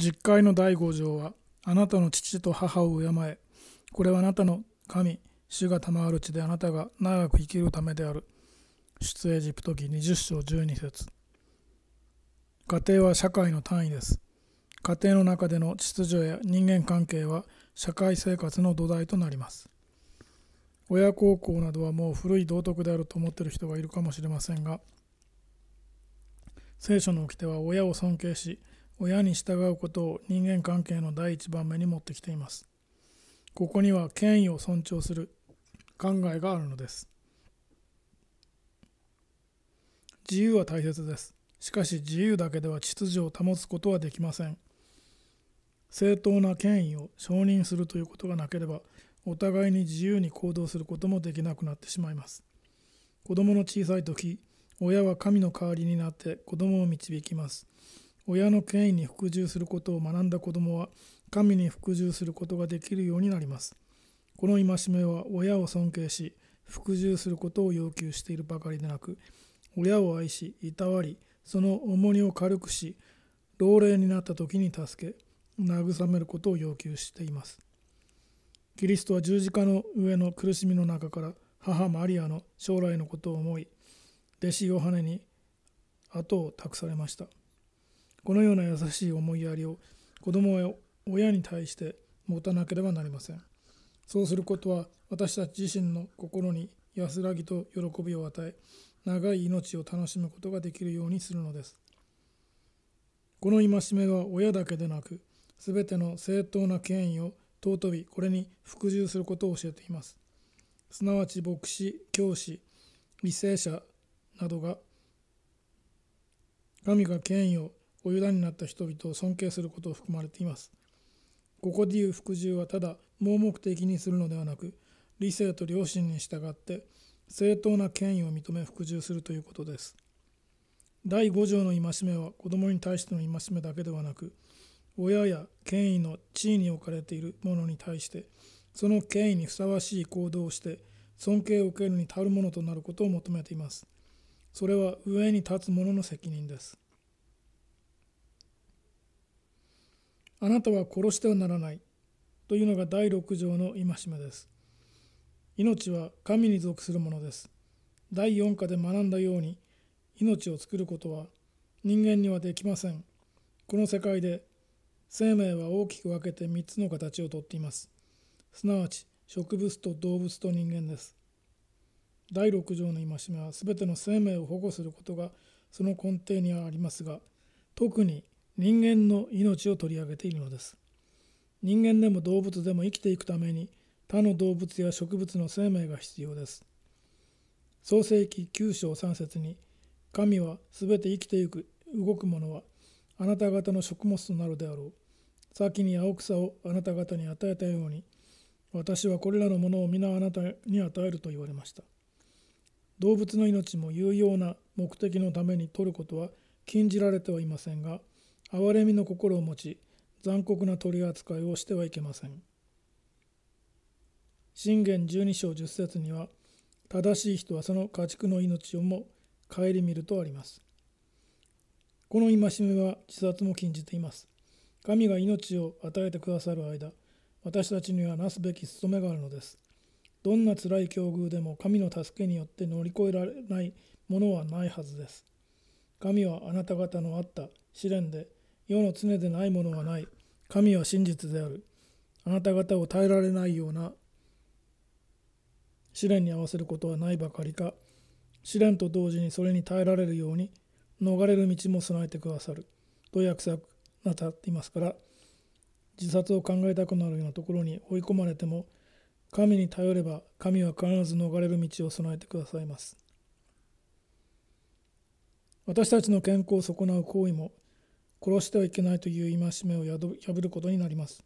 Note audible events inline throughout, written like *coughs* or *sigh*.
実会の第五条は、あなたの父と母を敬え。これはあなたの神、主が賜る地であなたが長く生きるためである。出エジプト記20章12節家庭は社会の単位です。家庭の中での秩序や人間関係は社会生活の土台となります。親孝行などはもう古い道徳であると思っている人がいるかもしれませんが、聖書の掟は親を尊敬し、親に従うことを人間関係の第一番目に持ってきていますここには権威を尊重する考えがあるのです自由は大切ですしかし自由だけでは秩序を保つことはできません正当な権威を承認するということがなければお互いに自由に行動することもできなくなってしまいます子供の小さい時親は神の代わりになって子供を導きます親の権威に服従することを学んだ子供は神に服従することができるようになりますこの戒めは親を尊敬し服従することを要求しているばかりでなく親を愛しいたわりその重荷を軽くし老齢になった時に助け慰めることを要求していますキリストは十字架の上の苦しみの中から母マリアの将来のことを思い弟子ヨハネに後を託されましたこのような優しい思いやりを子供や親に対して持たなければなりません。そうすることは私たち自身の心に安らぎと喜びを与え、長い命を楽しむことができるようにするのです。この戒めは親だけでなく、すべての正当な権威を尊び、これに服従することを教えています。すなわち牧師、教師、犠牲者などが、神が権威をお油断になった人々を尊敬することを含まれています。ここでいう服従はただ盲目的にするのではなく理性と良心に従って正当な権威を認め服従するということです。第5条の戒めは子供に対しての戒めだけではなく親や権威の地位に置かれている者に対してその権威にふさわしい行動をして尊敬を受けるに足るものとなることを求めています。それは上に立つ者の責任です。あなたは殺してはならないというのが第6条の戒めです。命は神に属するものです。第4課で学んだように命を作ることは人間にはできません。この世界で生命は大きく分けて3つの形をとっています。すなわち植物と動物と人間です。第6条の戒めは全ての生命を保護することがその根底にはありますが特に人間の命を取り上げているのです人間でも動物でも生きていくために他の動物や植物の生命が必要です創世紀9章3節に「神はすべて生きていく動くものはあなた方の食物となるであろう」「先に青草をあなた方に与えたように私はこれらのものを皆あなたに与える」と言われました動物の命も有用な目的のために取ることは禁じられてはいませんが憐れみの心を持ち残酷な取り扱いをしてはいけません信玄十二章十節には正しい人はその家畜の命をも顧みるとありますこの戒めは自殺も禁じています神が命を与えてくださる間私たちにはなすべき務めがあるのですどんな辛い境遇でも神の助けによって乗り越えられないものはないはずです神はあなた方のあった試練で世の常でないものはない神は真実であるあなた方を耐えられないような試練に合わせることはないばかりか試練と同時にそれに耐えられるように逃れる道も備えてくださると約束なさっていますから自殺を考えたくなるようなところに追い込まれても神に頼れば神は必ず逃れる道を備えてくださいます私たちの健康を損なう行為も殺してはいけないという戒めを破ることになります。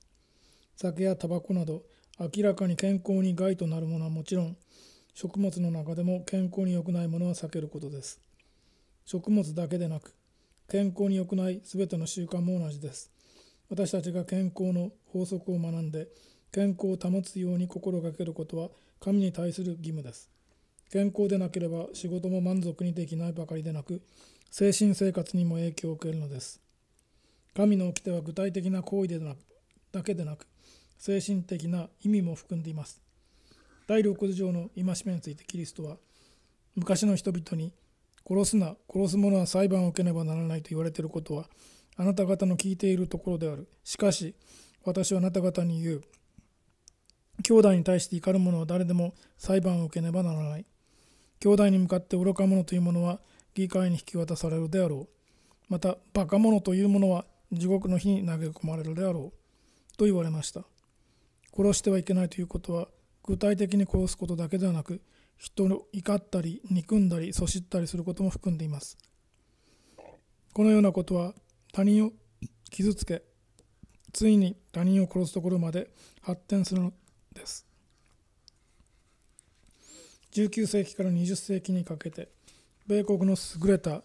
酒やタバコなど明らかに健康に害となるものはもちろん食物の中でも健康に良くないものは避けることです。食物だけでなく健康に良くない全ての習慣も同じです。私たちが健康の法則を学んで健康を保つように心がけることは神に対する義務です。健康でなければ仕事も満足にできないばかりでなく精神生活にも影響を受けるのです。神の掟は具体的な行為でなくだけでなく精神的な意味も含んでいます第6条の戒めについてキリストは昔の人々に殺すな殺す者は裁判を受けねばならないと言われていることはあなた方の聞いているところであるしかし私はあなた方に言う兄弟に対して怒る者は誰でも裁判を受けねばならない兄弟に向かって愚か者というものは議会に引き渡されるであろうまたバカ者というものは地獄の火に投げ込まれるであろうと言われました殺してはいけないということは具体的に殺すことだけではなく人を怒ったり憎んだりそしったりすることも含んでいますこのようなことは他人を傷つけついに他人を殺すところまで発展するのです19世紀から20世紀にかけて米国の優れた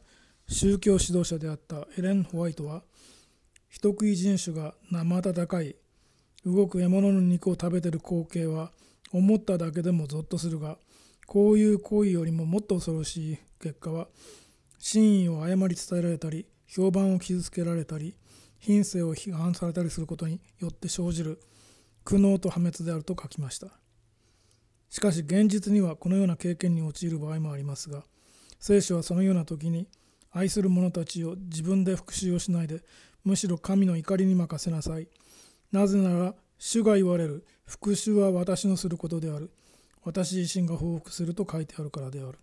宗教指導者であったエレン・ホワイトは人食い人種が生温かい動く獲物の肉を食べてる光景は思っただけでもぞっとするがこういう行為よりももっと恐ろしい結果は真意を誤り伝えられたり評判を傷つけられたり品性を批判されたりすることによって生じる苦悩と破滅であると書きましたしかし現実にはこのような経験に陥る場合もありますが聖書はそのような時に愛する者たちを自分で復讐をしないでむしろ神の怒りに任せなさい。なぜなら、主が言われる、復讐は私のすることである。私自身が報復すると書いてあるからである。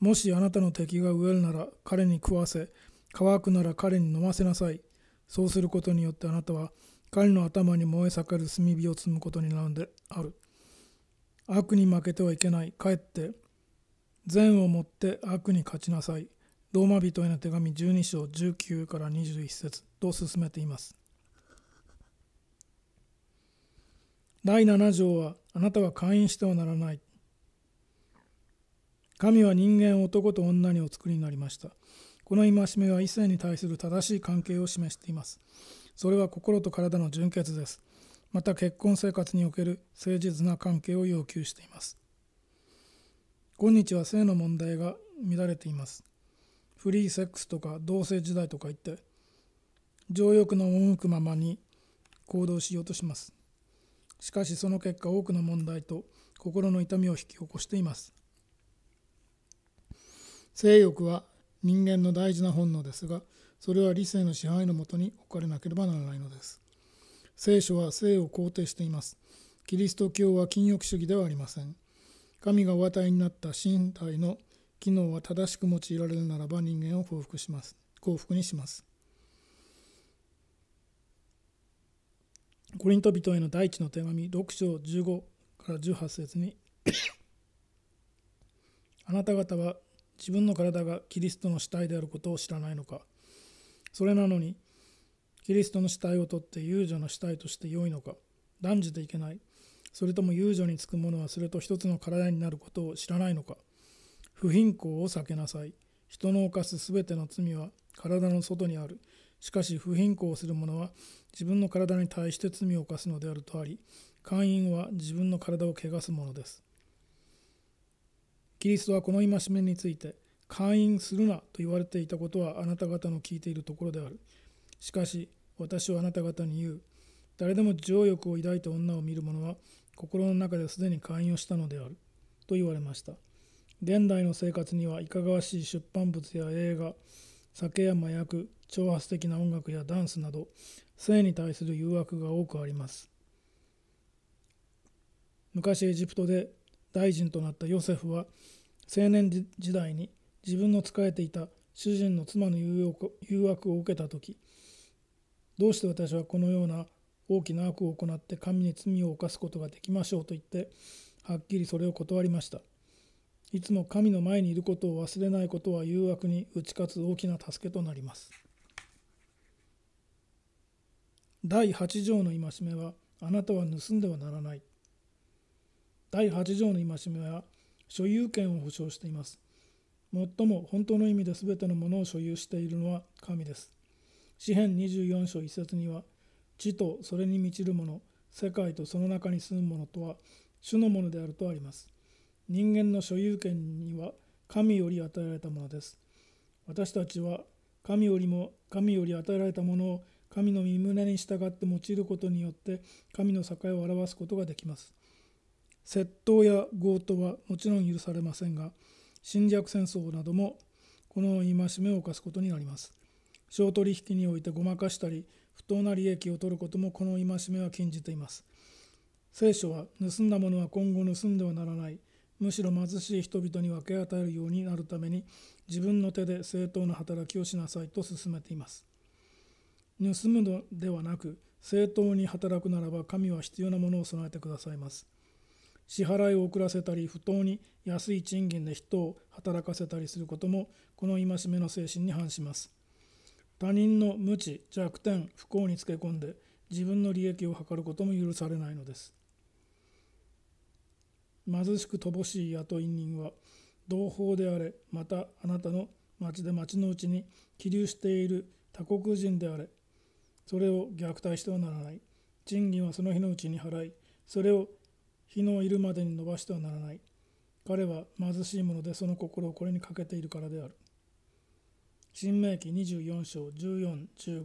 もしあなたの敵が飢えるなら彼に食わせ、乾くなら彼に飲ませなさい。そうすることによってあなたは彼の頭に燃え盛る炭火を積むことになるんである。悪に負けてはいけない。かえって善をもって悪に勝ちなさい。ローマ人への手紙12章19から21節と進めています第7条はあなたは会員してはならない神は人間男と女にお作りになりましたこの戒めは異性に対する正しい関係を示していますそれは心と体の純潔ですまた結婚生活における誠実な関係を要求しています今日は性の問題が乱れていますフリーセックスとか同性時代とか言って情欲の赴くままに行動しようとしますしかしその結果多くの問題と心の痛みを引き起こしています性欲は人間の大事な本能ですがそれは理性の支配のもとに置かれなければならないのです聖書は性を肯定していますキリスト教は禁欲主義ではありません神がお与えになった身体の機能は正しく用いられるならば人間を幸福します幸福にしますコリント人への第一の手紙6章15から18節に *coughs* あなた方は自分の体がキリストの死体であることを知らないのかそれなのにキリストの死体を取って遊女の死体として良いのか断じていけないそれとも遊女につくものはすると一つの体になることを知らないのか不貧困を避けなさい。人の犯すすべての罪は体の外にある。しかし不貧困をする者は自分の体に対して罪を犯すのであるとあり、会員は自分の体を汚すものです。キリストはこの戒めについて、会員するなと言われていたことはあなた方の聞いているところである。しかし、私はあなた方に言う、誰でも情欲を抱いた女を見る者は、心の中ですでに寛員をしたのである。と言われました。現代の生活にはいかがわしい出版物や映画酒や麻薬挑発的な音楽やダンスなど性に対する誘惑が多くあります昔エジプトで大臣となったヨセフは青年時代に自分の仕えていた主人の妻の誘惑を受けた時どうして私はこのような大きな悪を行って神に罪を犯すことができましょうと言ってはっきりそれを断りましたいつも神の前にいることを忘れないことは誘惑に打ち勝つ大きな助けとなります第8条の戒めはあなたは盗んではならない第8条の戒めは所有権を保障しています最も本当の意味で全てのものを所有しているのは神です詩編24章1節には地とそれに満ちるもの世界とその中に住むものとは主のものであるとあります人間の所有権には神より与えられたものです。私たちは神よりも神より与えられたものを神の身胸に従って用いることによって神の境を表すことができます。窃盗や強盗はもちろん許されませんが侵略戦争などもこの戒めを犯すことになります。商取引においてごまかしたり不当な利益を取ることもこの戒めは禁じています。聖書は盗んだものは今後盗んではならないむしろ貧しい人々に分け与えるようになるために自分の手で正当な働きをしなさいと勧めています盗むのではなく正当に働くならば神は必要なものを備えてくださいます支払いを遅らせたり不当に安い賃金で人を働かせたりすることもこの戒めの精神に反します他人の無知弱点不幸につけ込んで自分の利益を図ることも許されないのです貧しく乏しい雇い人は同胞であれまたあなたの町で町のうちに起立している他国人であれそれを虐待してはならない賃金はその日のうちに払いそれを日のいるまでに伸ばしてはならない彼は貧しいものでその心をこれにかけているからである新明紀24章1415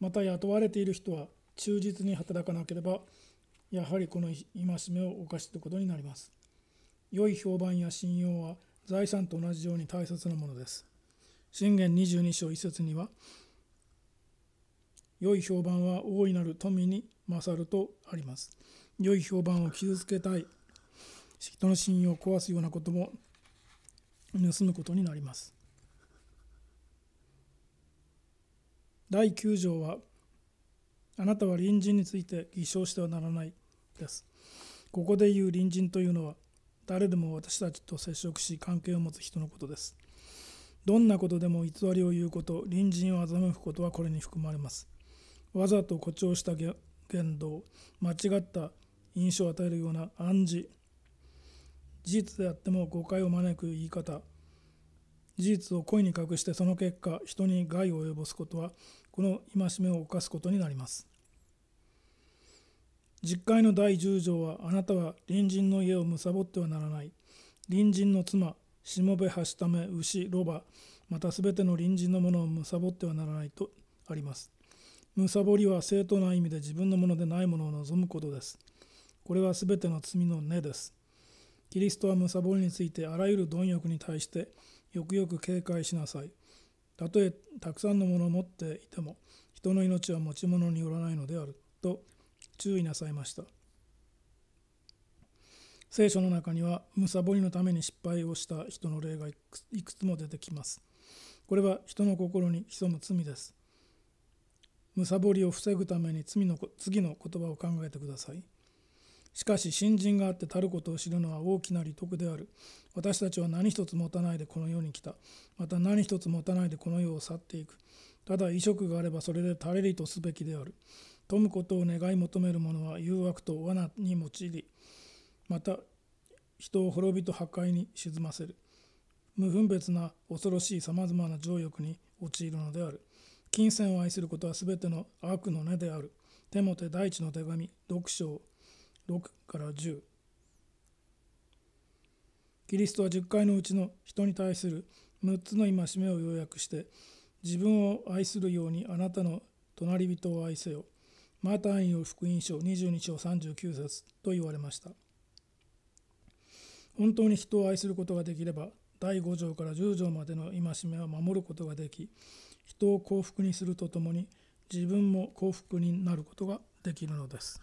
また雇われている人は忠実に働かなければやはりこの戒めを犯していことになります。良い評判や信用は財産と同じように大切なものです。信玄22章1節には、良い評判は大いなる富に勝るとあります。良い評判を傷つけたい、人の信用を壊すようなことも盗むことになります。第9条は、あなたは隣人について偽証してはならないですここでいう隣人というのは誰でも私たちと接触し関係を持つ人のことですどんなことでも偽りを言うこと隣人を欺くことはこれに含まれますわざと誇張した言動間違った印象を与えるような暗示事実であっても誤解を招く言い方事実を故意に隠してその結果人に害を及ぼすことはこの戒めを犯すことになります実会の第10条はあなたは隣人の家をむさぼってはならない。隣人の妻、しもべ、はしため、牛、ロバ、またすべての隣人のものをむさぼってはならないとあります。むさぼりは正当な意味で自分のものでないものを望むことです。これはすべての罪の根です。キリストはむさぼりについてあらゆる貪欲に対してよくよく警戒しなさい。たとえたくさんのものを持っていても人の命は持ち物によらないのであると注意なさいました聖書の中にはむさぼりのために失敗をした人の例がいくつも出てきますこれは人の心に潜む罪ですむさぼりを防ぐために罪の次の言葉を考えてくださいしかし信心があってたることを知るのは大きな利得である私たちは何一つ持たないでこの世に来たまた何一つ持たないでこの世を去っていくただ衣食があればそれで垂れりとすべきである富むことを願い求める者は誘惑と罠に用いりまた人を滅びと破壊に沈ませる無分別な恐ろしいさまざまな情欲に陥るのである金銭を愛することは全ての悪の根である手も手第一の手紙6章6から10キリストは10回のうちの人に対する6つの戒めを要約して自分を愛するようにあなたの隣人を愛せよマタイの福音書22章39節と言われました本当に人を愛することができれば第5条から10条までの戒めは守ることができ人を幸福にするとともに自分も幸福になることができるのです。